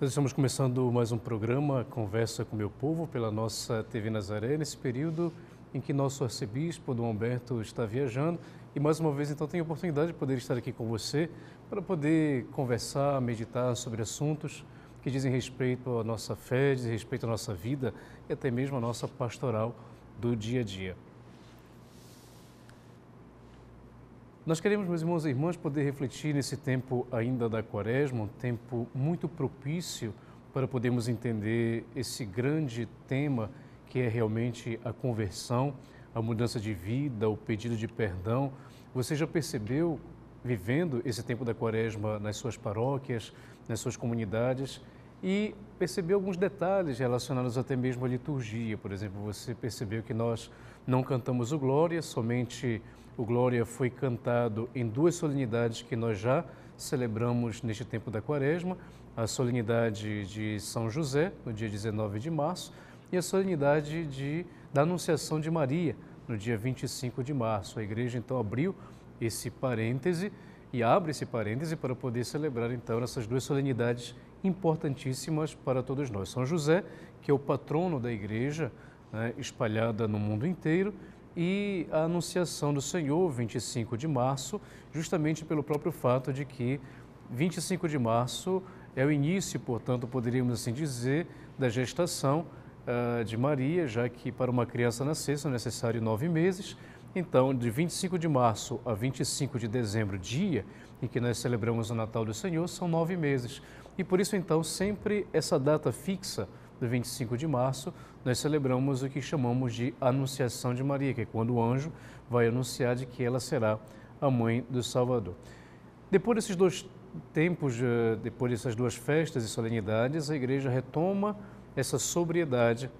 Nós estamos começando mais um programa Conversa com Meu Povo pela nossa TV Nazaré, nesse período em que nosso arcebispo Dom Humberto está viajando e mais uma vez então tenho a oportunidade de poder estar aqui com você para poder conversar, meditar sobre assuntos que dizem respeito à nossa fé, dizem respeito à nossa vida e até mesmo à nossa pastoral do dia a dia. Nós queremos, meus irmãos e irmãs, poder refletir nesse tempo ainda da Quaresma, um tempo muito propício para podermos entender esse grande tema que é realmente a conversão, a mudança de vida, o pedido de perdão. Você já percebeu, vivendo esse tempo da Quaresma nas suas paróquias, nas suas comunidades, e percebeu alguns detalhes relacionados até mesmo à liturgia. Por exemplo, você percebeu que nós não cantamos o Glória, somente o Glória foi cantado em duas solenidades que nós já celebramos neste tempo da Quaresma: a solenidade de São José, no dia 19 de março, e a solenidade de, da Anunciação de Maria, no dia 25 de março. A igreja então abriu esse parêntese e abre esse parêntese para poder celebrar então essas duas solenidades importantíssimas para todos nós. São José, que é o patrono da igreja, né, espalhada no mundo inteiro e a anunciação do Senhor, 25 de março, justamente pelo próprio fato de que 25 de março é o início, portanto, poderíamos assim dizer, da gestação uh, de Maria, já que para uma criança nascer são necessários nove meses. Então, de 25 de março a 25 de dezembro, dia em que nós celebramos o Natal do Senhor, são nove meses. E por isso, então, sempre essa data fixa do 25 de março, nós celebramos o que chamamos de Anunciação de Maria, que é quando o anjo vai anunciar de que ela será a mãe do Salvador. Depois desses dois tempos, eh, depois dessas duas festas e solenidades, a igreja retoma essa sobriedade,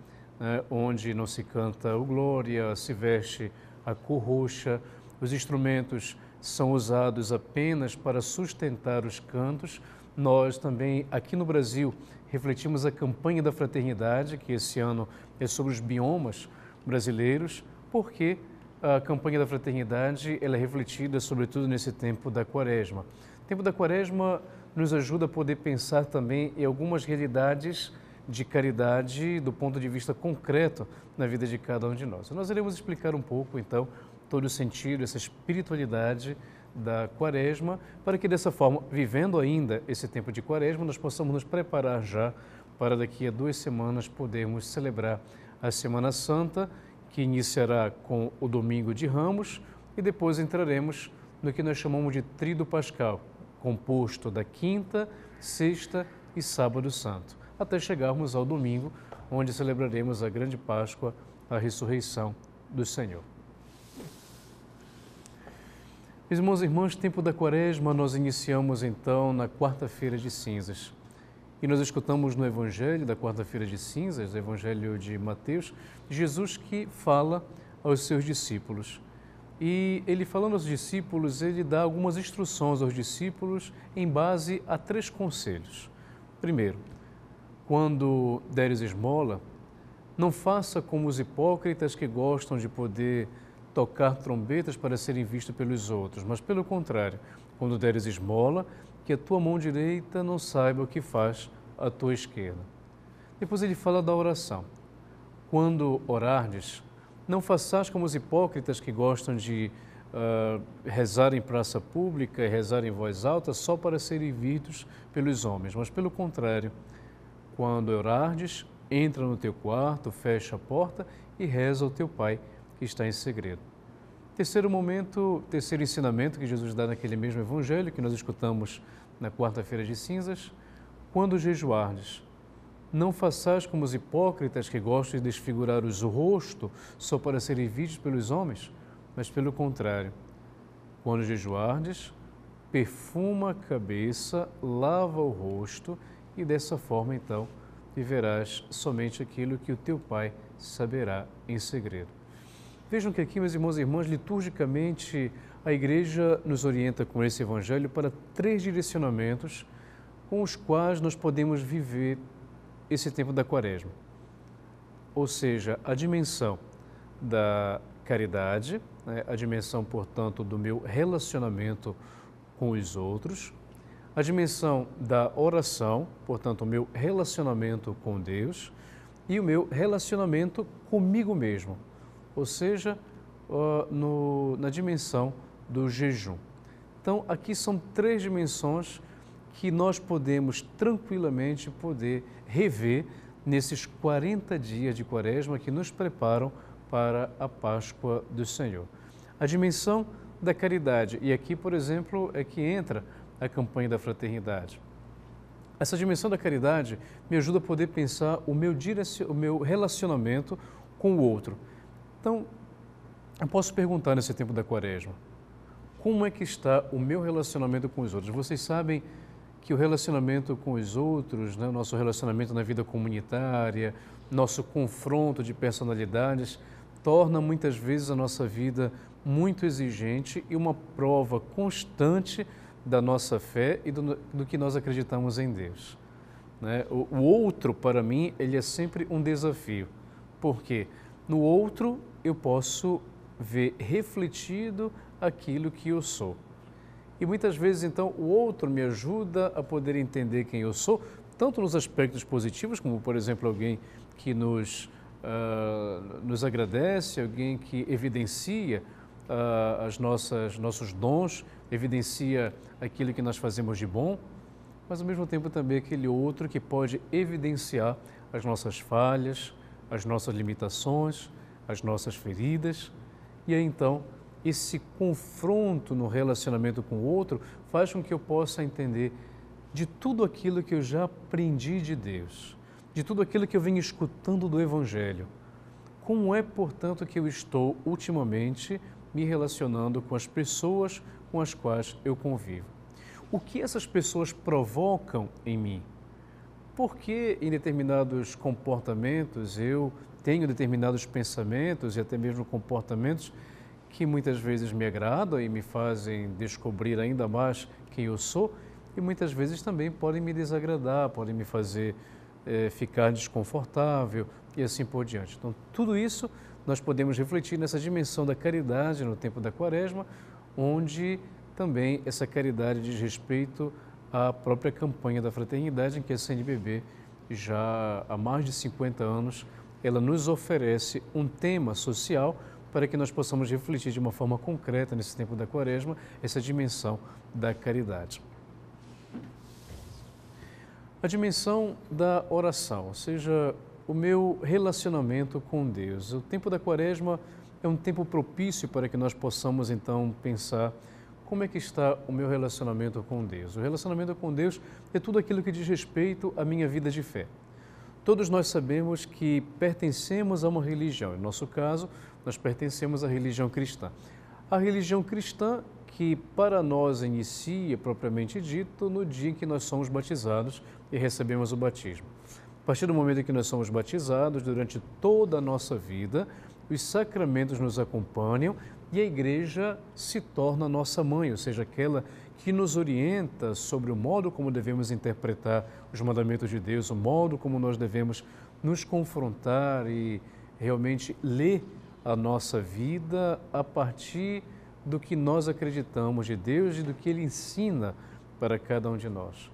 né, onde não se canta o glória, se veste a cor roxa, os instrumentos são usados apenas para sustentar os cantos nós também aqui no Brasil refletimos a campanha da fraternidade, que esse ano é sobre os biomas brasileiros, porque a campanha da fraternidade ela é refletida sobretudo nesse tempo da quaresma. O tempo da quaresma nos ajuda a poder pensar também em algumas realidades de caridade do ponto de vista concreto na vida de cada um de nós. Nós iremos explicar um pouco, então, todo o sentido, essa espiritualidade da quaresma, para que dessa forma, vivendo ainda esse tempo de quaresma, nós possamos nos preparar já para daqui a duas semanas podermos celebrar a Semana Santa, que iniciará com o Domingo de Ramos e depois entraremos no que nós chamamos de Tríduo Pascal, composto da quinta, sexta e sábado santo, até chegarmos ao domingo, onde celebraremos a grande Páscoa, a ressurreição do Senhor. Meus irmãos e irmãs, tempo da quaresma, nós iniciamos então na quarta-feira de cinzas. E nós escutamos no Evangelho da quarta-feira de cinzas, o Evangelho de Mateus, Jesus que fala aos seus discípulos. E ele falando aos discípulos, ele dá algumas instruções aos discípulos em base a três conselhos. Primeiro, quando deres esmola, não faça como os hipócritas que gostam de poder tocar trombetas para serem vistos pelos outros, mas pelo contrário, quando deres esmola, que a tua mão direita não saiba o que faz a tua esquerda. Depois ele fala da oração. Quando orardes, não faças como os hipócritas que gostam de uh, rezar em praça pública e rezar em voz alta só para serem vistos pelos homens, mas pelo contrário, quando orardes, entra no teu quarto, fecha a porta e reza ao teu pai que está em segredo. Terceiro momento, terceiro ensinamento que Jesus dá naquele mesmo evangelho que nós escutamos na quarta-feira de cinzas, quando jejuardes, não façais como os hipócritas que gostam de desfigurar os rosto só para serem vistos pelos homens, mas pelo contrário, quando jejuardes, perfuma a cabeça, lava o rosto e dessa forma então viverás somente aquilo que o teu Pai saberá em segredo. Vejam que aqui, meus irmãos e irmãs, liturgicamente a igreja nos orienta com esse evangelho para três direcionamentos com os quais nós podemos viver esse tempo da quaresma. Ou seja, a dimensão da caridade, né? a dimensão, portanto, do meu relacionamento com os outros, a dimensão da oração, portanto, o meu relacionamento com Deus e o meu relacionamento comigo mesmo, ou seja, uh, no, na dimensão do jejum. Então, aqui são três dimensões que nós podemos tranquilamente poder rever nesses 40 dias de quaresma que nos preparam para a Páscoa do Senhor. A dimensão da caridade, e aqui, por exemplo, é que entra a campanha da fraternidade. Essa dimensão da caridade me ajuda a poder pensar o meu, o meu relacionamento com o outro. Então, eu posso perguntar nesse tempo da quaresma, como é que está o meu relacionamento com os outros? Vocês sabem que o relacionamento com os outros, né, nosso relacionamento na vida comunitária, nosso confronto de personalidades, torna muitas vezes a nossa vida muito exigente e uma prova constante da nossa fé e do, do que nós acreditamos em Deus. Né? O, o outro, para mim, ele é sempre um desafio, porque no outro eu posso ver refletido aquilo que eu sou. E muitas vezes, então, o outro me ajuda a poder entender quem eu sou, tanto nos aspectos positivos, como, por exemplo, alguém que nos, uh, nos agradece, alguém que evidencia uh, as nossas nossos dons, evidencia aquilo que nós fazemos de bom, mas, ao mesmo tempo, também aquele outro que pode evidenciar as nossas falhas, as nossas limitações, as nossas feridas, e aí, então esse confronto no relacionamento com o outro faz com que eu possa entender de tudo aquilo que eu já aprendi de Deus, de tudo aquilo que eu venho escutando do Evangelho. Como é, portanto, que eu estou ultimamente me relacionando com as pessoas com as quais eu convivo? O que essas pessoas provocam em mim? Por que em determinados comportamentos eu tenho determinados pensamentos e até mesmo comportamentos que muitas vezes me agradam e me fazem descobrir ainda mais quem eu sou e muitas vezes também podem me desagradar, podem me fazer é, ficar desconfortável e assim por diante. Então, tudo isso nós podemos refletir nessa dimensão da caridade no tempo da quaresma, onde também essa caridade diz respeito à própria campanha da fraternidade, em que a CNBB já há mais de 50 anos ela nos oferece um tema social para que nós possamos refletir de uma forma concreta nesse tempo da quaresma essa dimensão da caridade. A dimensão da oração, ou seja, o meu relacionamento com Deus. O tempo da quaresma é um tempo propício para que nós possamos então pensar como é que está o meu relacionamento com Deus? O relacionamento com Deus é tudo aquilo que diz respeito à minha vida de fé. Todos nós sabemos que pertencemos a uma religião. No nosso caso, nós pertencemos à religião cristã. A religião cristã que para nós inicia, propriamente dito, no dia em que nós somos batizados e recebemos o batismo. A partir do momento em que nós somos batizados, durante toda a nossa vida, os sacramentos nos acompanham e a igreja se torna nossa mãe, ou seja, aquela que nos orienta sobre o modo como devemos interpretar os mandamentos de Deus, o modo como nós devemos nos confrontar e realmente ler a nossa vida a partir do que nós acreditamos de Deus e do que Ele ensina para cada um de nós.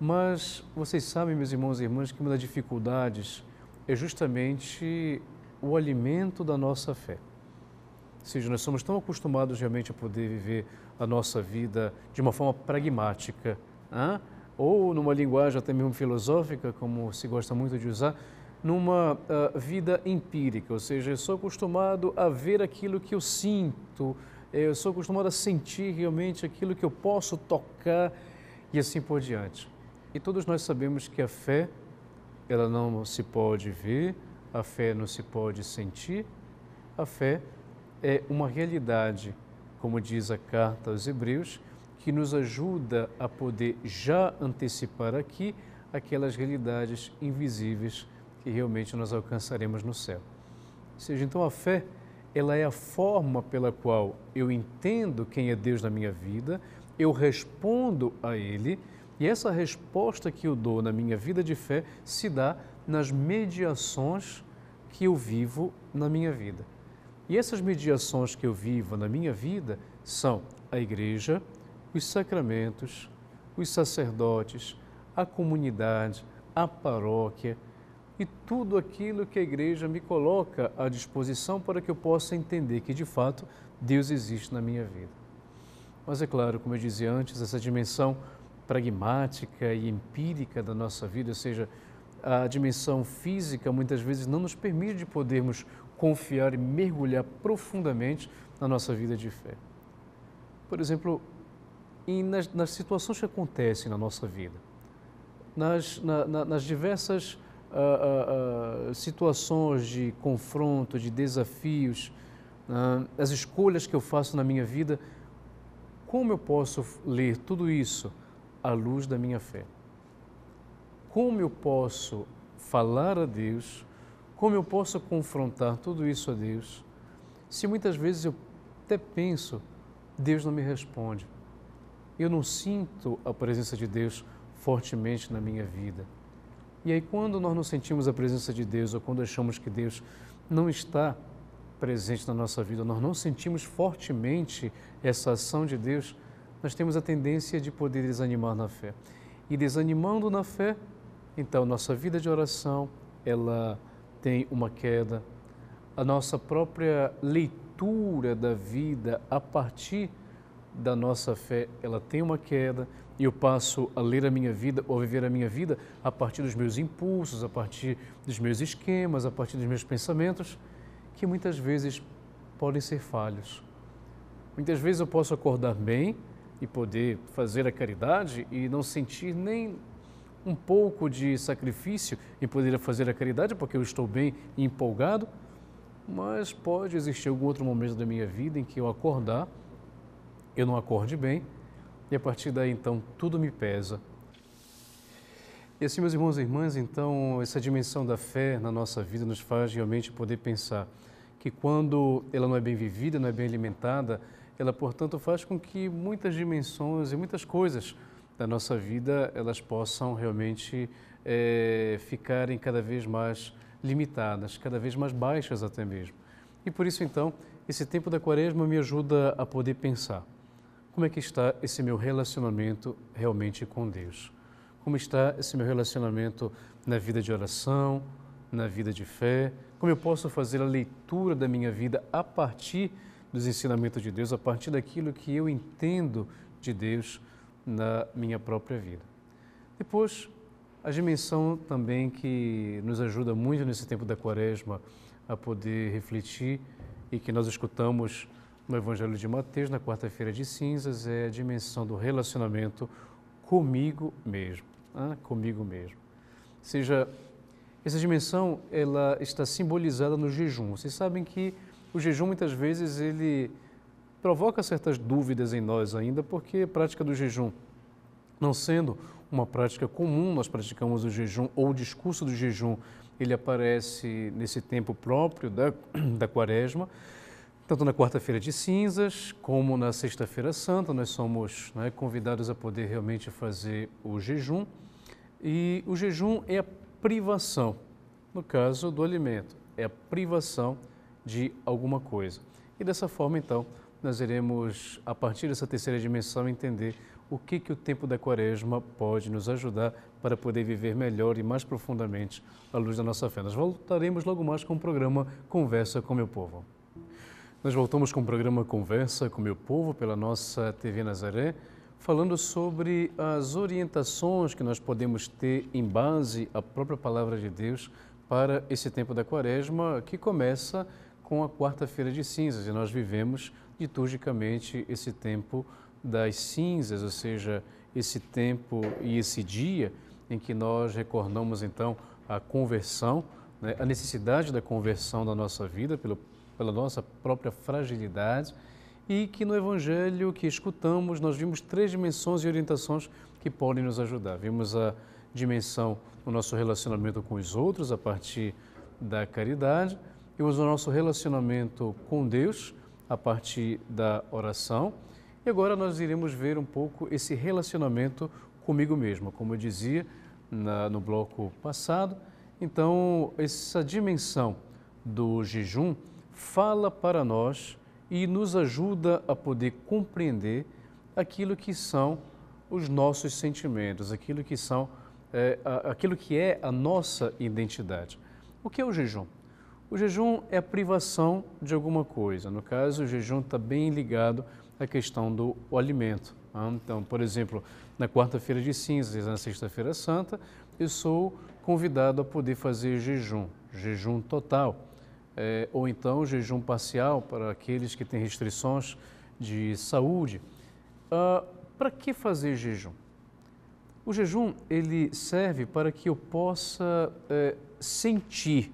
Mas vocês sabem, meus irmãos e irmãs, que uma das dificuldades é justamente o alimento da nossa fé seja nós somos tão acostumados realmente a poder viver a nossa vida de uma forma pragmática, ou numa linguagem até mesmo filosófica, como se gosta muito de usar, numa uh, vida empírica, ou seja, eu sou acostumado a ver aquilo que eu sinto, eu sou acostumado a sentir realmente aquilo que eu posso tocar e assim por diante. E todos nós sabemos que a fé, ela não se pode ver, a fé não se pode sentir, a fé é uma realidade, como diz a carta aos Hebreus, que nos ajuda a poder já antecipar aqui aquelas realidades invisíveis que realmente nós alcançaremos no céu. Ou seja, então a fé, ela é a forma pela qual eu entendo quem é Deus na minha vida, eu respondo a Ele e essa resposta que eu dou na minha vida de fé se dá nas mediações que eu vivo na minha vida. E essas mediações que eu vivo na minha vida são a igreja, os sacramentos, os sacerdotes, a comunidade, a paróquia e tudo aquilo que a igreja me coloca à disposição para que eu possa entender que de fato Deus existe na minha vida. Mas é claro, como eu dizia antes, essa dimensão pragmática e empírica da nossa vida, ou seja, a dimensão física muitas vezes não nos permite de podermos confiar e mergulhar profundamente na nossa vida de fé. Por exemplo, nas, nas, situações que acontecem na nossa vida, nas, na, na, nas diversas ah, ah, ah, situações de confronto, de desafios, né, as escolhas que eu faço na minha vida, como eu posso ler tudo isso à luz da minha fé? Como eu posso falar a Deus como eu posso confrontar tudo isso a Deus? Se muitas vezes eu até penso, Deus não me responde. Eu não sinto a presença de Deus fortemente na minha vida. E aí, quando nós não sentimos a presença de Deus ou quando achamos que Deus não está presente na nossa vida, nós não sentimos fortemente essa ação de Deus, nós temos a tendência de poder desanimar na fé. E desanimando na fé, então nossa vida de oração, ela tem uma queda. A nossa própria leitura da vida a partir da nossa fé, ela tem uma queda e eu passo a ler a minha vida ou a viver a minha vida a partir dos meus impulsos, a partir dos meus esquemas, a partir dos meus pensamentos, que muitas vezes podem ser falhos. Muitas vezes eu posso acordar bem e poder fazer a caridade e não sentir nem um pouco de sacrifício e poderia fazer a caridade porque eu estou bem empolgado, mas pode existir algum outro momento da minha vida em que eu acordar, eu não acorde bem e a partir daí então tudo me pesa. E assim, meus irmãos e irmãs, então essa dimensão da fé na nossa vida nos faz realmente poder pensar que quando ela não é bem vivida, não é bem alimentada, ela portanto faz com que muitas dimensões e muitas coisas da nossa vida, elas possam realmente é, ficarem cada vez mais limitadas, cada vez mais baixas até mesmo. E por isso, então, esse tempo da quaresma me ajuda a poder pensar como é que está esse meu relacionamento realmente com Deus. Como está esse meu relacionamento na vida de oração, na vida de fé, como eu posso fazer a leitura da minha vida a partir dos ensinamentos de Deus, a partir daquilo que eu entendo de Deus, na minha própria vida. Depois, a dimensão também que nos ajuda muito nesse tempo da quaresma a poder refletir e que nós escutamos no Evangelho de Mateus, na quarta-feira de cinzas, é a dimensão do relacionamento comigo mesmo. Né? Comigo mesmo. Ou seja, essa dimensão ela está simbolizada no jejum. Vocês sabem que o jejum muitas vezes ele provoca certas dúvidas em nós ainda, porque a prática do jejum, não sendo uma prática comum, nós praticamos o jejum ou o discurso do jejum, ele aparece nesse tempo próprio da, da quaresma, tanto na quarta-feira de cinzas como na sexta-feira santa, nós somos né, convidados a poder realmente fazer o jejum. E o jejum é a privação, no caso do alimento, é a privação de alguma coisa. E dessa forma, então, nós iremos, a partir dessa terceira dimensão, entender o que, que o tempo da quaresma pode nos ajudar para poder viver melhor e mais profundamente a luz da nossa fé. Nós voltaremos logo mais com o programa Conversa com Meu Povo. Nós voltamos com o programa Conversa com Meu Povo pela nossa TV Nazaré, falando sobre as orientações que nós podemos ter em base à própria Palavra de Deus para esse tempo da quaresma que começa com a quarta-feira de cinzas e nós vivemos liturgicamente esse tempo das cinzas, ou seja, esse tempo e esse dia em que nós recordamos então a conversão, né, a necessidade da conversão da nossa vida pelo, pela nossa própria fragilidade e que no Evangelho que escutamos nós vimos três dimensões e orientações que podem nos ajudar. Vimos a dimensão do nosso relacionamento com os outros a partir da caridade, vimos o nosso relacionamento com Deus a partir da oração. E agora nós iremos ver um pouco esse relacionamento comigo mesmo, como eu dizia na, no bloco passado. Então, essa dimensão do jejum fala para nós e nos ajuda a poder compreender aquilo que são os nossos sentimentos, aquilo que são é, aquilo que é a nossa identidade. O que é o jejum? O jejum é a privação de alguma coisa. No caso, o jejum está bem ligado à questão do alimento. Tá? Então, por exemplo, na quarta-feira de cinzas, na sexta-feira santa, eu sou convidado a poder fazer jejum, jejum total, é, ou então jejum parcial para aqueles que têm restrições de saúde. Ah, para que fazer jejum? O jejum ele serve para que eu possa é, sentir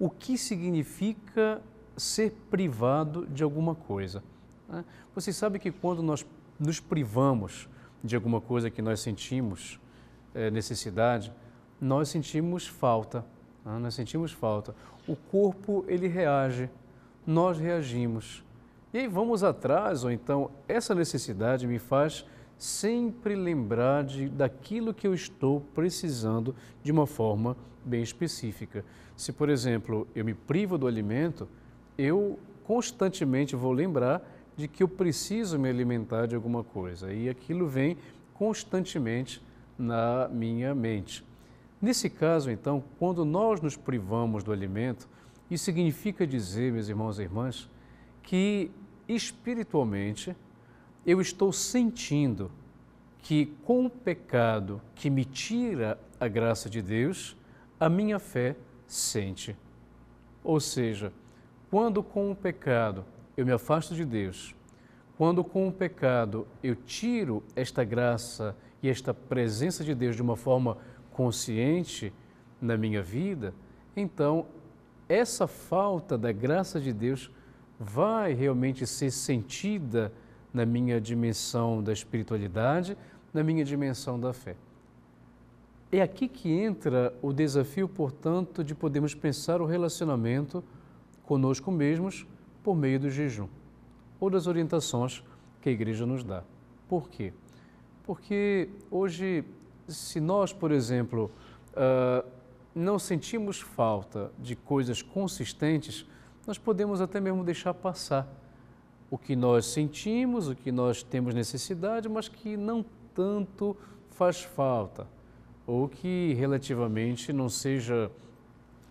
o que significa ser privado de alguma coisa. Né? Você sabe que quando nós nos privamos de alguma coisa que nós sentimos é, necessidade, nós sentimos falta. Né? Nós sentimos falta. O corpo ele reage, nós reagimos. E aí vamos atrás, ou então essa necessidade me faz sempre lembrar de, daquilo que eu estou precisando de uma forma bem específica. Se, por exemplo, eu me privo do alimento, eu constantemente vou lembrar de que eu preciso me alimentar de alguma coisa e aquilo vem constantemente na minha mente. Nesse caso, então, quando nós nos privamos do alimento, isso significa dizer, meus irmãos e irmãs, que espiritualmente eu estou sentindo que com o pecado que me tira a graça de Deus, a minha fé sente. Ou seja, quando com o pecado eu me afasto de Deus, quando com o pecado eu tiro esta graça e esta presença de Deus de uma forma consciente na minha vida, então essa falta da graça de Deus vai realmente ser sentida na minha dimensão da espiritualidade, na minha dimensão da fé. É aqui que entra o desafio, portanto, de podermos pensar o relacionamento conosco mesmos por meio do jejum ou das orientações que a igreja nos dá. Por quê? Porque hoje, se nós, por exemplo, uh, não sentimos falta de coisas consistentes, nós podemos até mesmo deixar passar o que nós sentimos, o que nós temos necessidade, mas que não tanto faz falta, ou que relativamente não seja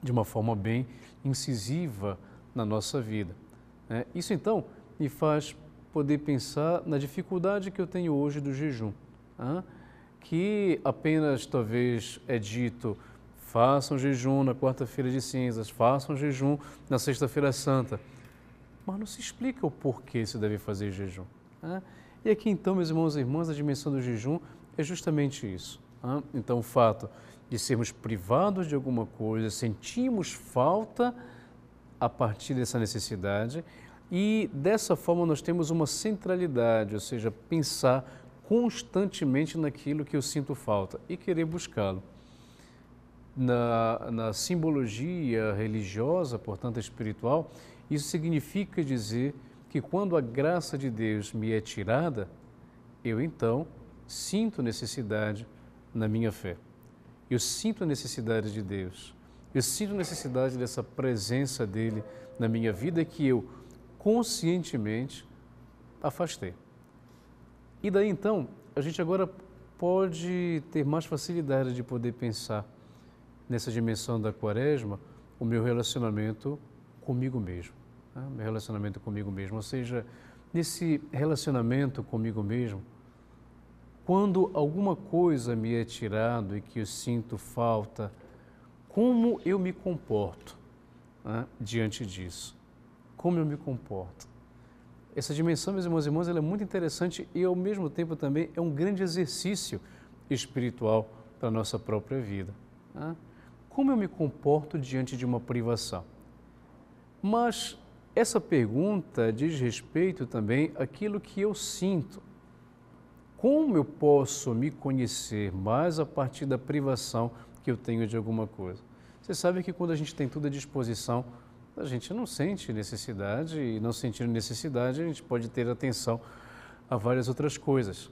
de uma forma bem incisiva na nossa vida. Né? Isso então me faz poder pensar na dificuldade que eu tenho hoje do jejum, né? que apenas talvez é dito façam jejum na quarta-feira de cinzas, façam jejum na sexta-feira santa mas não se explica o porquê se deve fazer jejum. Né? E aqui então, meus irmãos e irmãs, a dimensão do jejum é justamente isso. Né? Então, o fato de sermos privados de alguma coisa, sentimos falta a partir dessa necessidade e dessa forma nós temos uma centralidade, ou seja, pensar constantemente naquilo que eu sinto falta e querer buscá-lo. Na, na simbologia religiosa, portanto espiritual, isso significa dizer que quando a graça de Deus me é tirada, eu então sinto necessidade na minha fé. Eu sinto necessidade de Deus. Eu sinto necessidade dessa presença dele na minha vida que eu conscientemente afastei. E daí então, a gente agora pode ter mais facilidade de poder pensar nessa dimensão da quaresma, o meu relacionamento comigo mesmo. Né, meu relacionamento comigo mesmo. Ou seja, nesse relacionamento comigo mesmo, quando alguma coisa me é tirado e que eu sinto falta, como eu me comporto né, diante disso? Como eu me comporto? Essa dimensão, meus irmãos e irmãs, ela é muito interessante e, ao mesmo tempo, também é um grande exercício espiritual para a nossa própria vida. Né? Como eu me comporto diante de uma privação? Mas essa pergunta diz respeito também àquilo que eu sinto. Como eu posso me conhecer mais a partir da privação que eu tenho de alguma coisa? Você sabe que quando a gente tem tudo à disposição, a gente não sente necessidade e não sentindo necessidade, a gente pode ter atenção a várias outras coisas.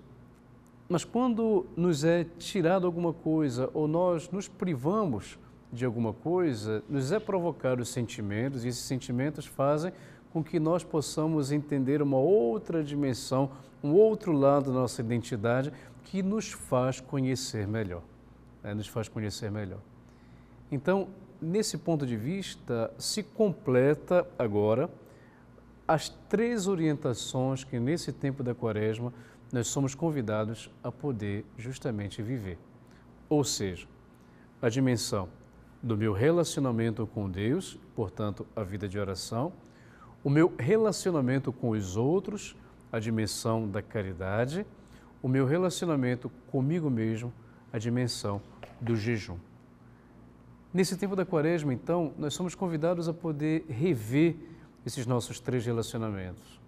Mas quando nos é tirado alguma coisa ou nós nos privamos de alguma coisa nos é provocar os sentimentos e esses sentimentos fazem com que nós possamos entender uma outra dimensão, um outro lado da nossa identidade que nos faz conhecer melhor. Né? Nos faz conhecer melhor. Então, nesse ponto de vista, se completa agora as três orientações que nesse tempo da quaresma nós somos convidados a poder justamente viver. Ou seja, a dimensão do meu relacionamento com Deus, portanto, a vida de oração, o meu relacionamento com os outros, a dimensão da caridade, o meu relacionamento comigo mesmo, a dimensão do jejum. Nesse tempo da quaresma, então, nós somos convidados a poder rever esses nossos três relacionamentos.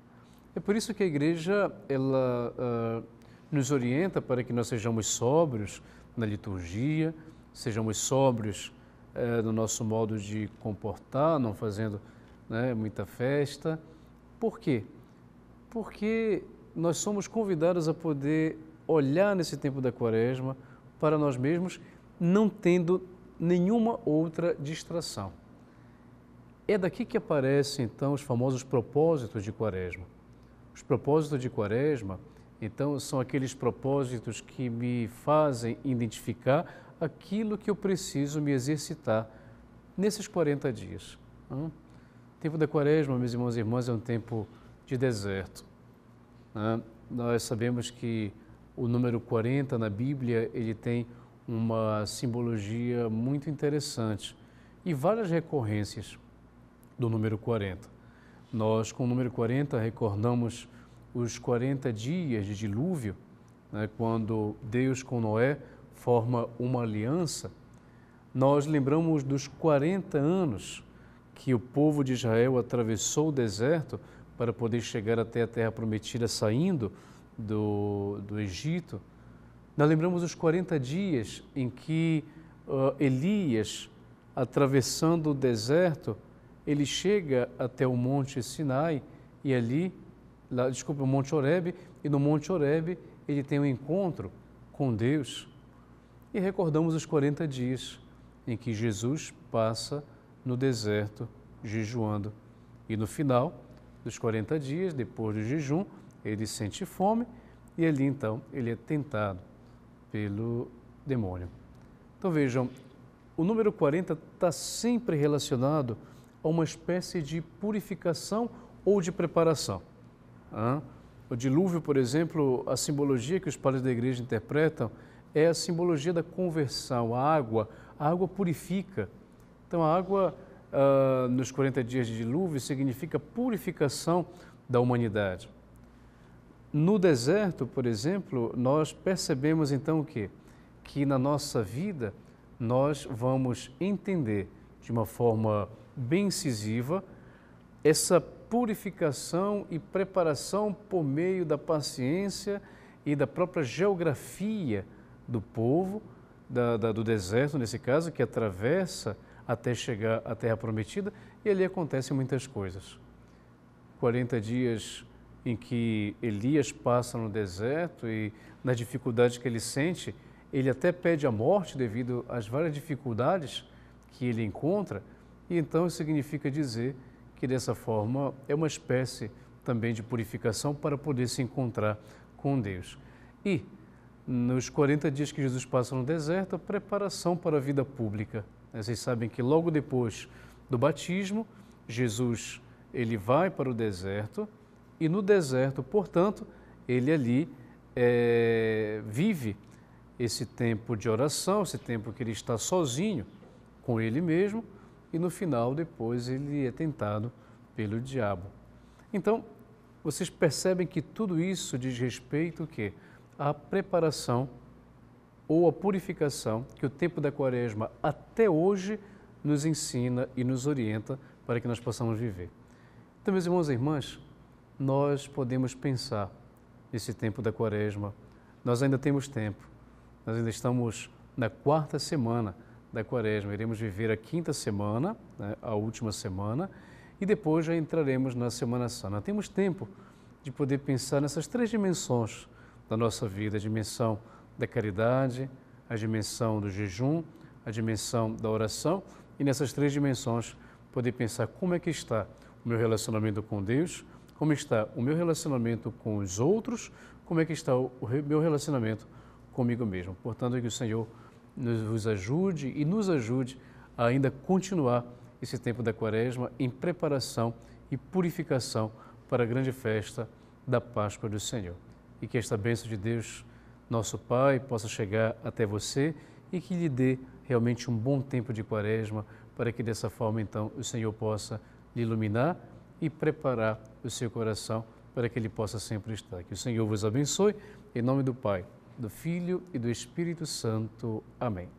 É por isso que a igreja ela uh, nos orienta para que nós sejamos sóbrios na liturgia, sejamos sóbrios é, no nosso modo de comportar, não fazendo né, muita festa. Por quê? Porque nós somos convidados a poder olhar nesse tempo da quaresma para nós mesmos, não tendo nenhuma outra distração. É daqui que aparecem então os famosos propósitos de quaresma. Os propósitos de quaresma, então, são aqueles propósitos que me fazem identificar aquilo que eu preciso me exercitar nesses 40 dias. O tempo da quaresma, meus irmãos e irmãs, é um tempo de deserto. Né? Nós sabemos que o número 40 na Bíblia, ele tem uma simbologia muito interessante e várias recorrências do número 40. Nós, com o número 40, recordamos os 40 dias de dilúvio, né, quando Deus com Noé forma uma aliança, nós lembramos dos 40 anos que o povo de Israel atravessou o deserto para poder chegar até a terra prometida saindo do, do Egito. Nós lembramos os 40 dias em que uh, Elias, atravessando o deserto, ele chega até o Monte Sinai e ali, lá, desculpa, o Monte Horebe, e no Monte Horebe ele tem um encontro com Deus e recordamos os 40 dias em que Jesus passa no deserto jejuando. E no final dos 40 dias, depois do jejum, ele sente fome e ali então ele é tentado pelo demônio. Então vejam, o número 40 está sempre relacionado a uma espécie de purificação ou de preparação. O dilúvio, por exemplo, a simbologia que os padres da igreja interpretam é a simbologia da conversão. A água, a água purifica. Então, a água uh, nos 40 dias de dilúvio significa purificação da humanidade. No deserto, por exemplo, nós percebemos então o quê? Que na nossa vida nós vamos entender de uma forma bem incisiva essa purificação e preparação por meio da paciência e da própria geografia do povo da, da, do deserto, nesse caso, que atravessa até chegar à Terra Prometida, e ali acontecem muitas coisas. 40 dias em que Elias passa no deserto e nas dificuldades que ele sente, ele até pede a morte devido às várias dificuldades que ele encontra, e então isso significa dizer que dessa forma é uma espécie também de purificação para poder se encontrar com Deus. E nos 40 dias que Jesus passa no deserto, a preparação para a vida pública. Né, vocês sabem que logo depois do batismo, Jesus ele vai para o deserto e no deserto, portanto, ele ali é, vive esse tempo de oração, esse tempo que ele está sozinho com ele mesmo e no final depois ele é tentado pelo diabo. Então, vocês percebem que tudo isso diz respeito o quê? a preparação ou a purificação que o tempo da quaresma até hoje nos ensina e nos orienta para que nós possamos viver. Então, meus irmãos e irmãs, nós podemos pensar nesse tempo da quaresma. Nós ainda temos tempo, nós ainda estamos na quarta semana da quaresma, iremos viver a quinta semana, né, a última semana, e depois já entraremos na Semana Santa. Temos tempo de poder pensar nessas três dimensões da nossa vida, a dimensão da caridade, a dimensão do jejum, a dimensão da oração e nessas três dimensões poder pensar como é que está o meu relacionamento com Deus, como está o meu relacionamento com os outros, como é que está o meu relacionamento comigo mesmo. Portanto, que o Senhor nos ajude e nos ajude a ainda continuar esse tempo da Quaresma em preparação e purificação para a grande festa da Páscoa do Senhor e que esta bênção de Deus, nosso Pai, possa chegar até você e que lhe dê realmente um bom tempo de quaresma, para que dessa forma então o Senhor possa lhe iluminar e preparar o seu coração para que ele possa sempre estar. Que o Senhor vos abençoe, em nome do Pai, do Filho e do Espírito Santo. Amém.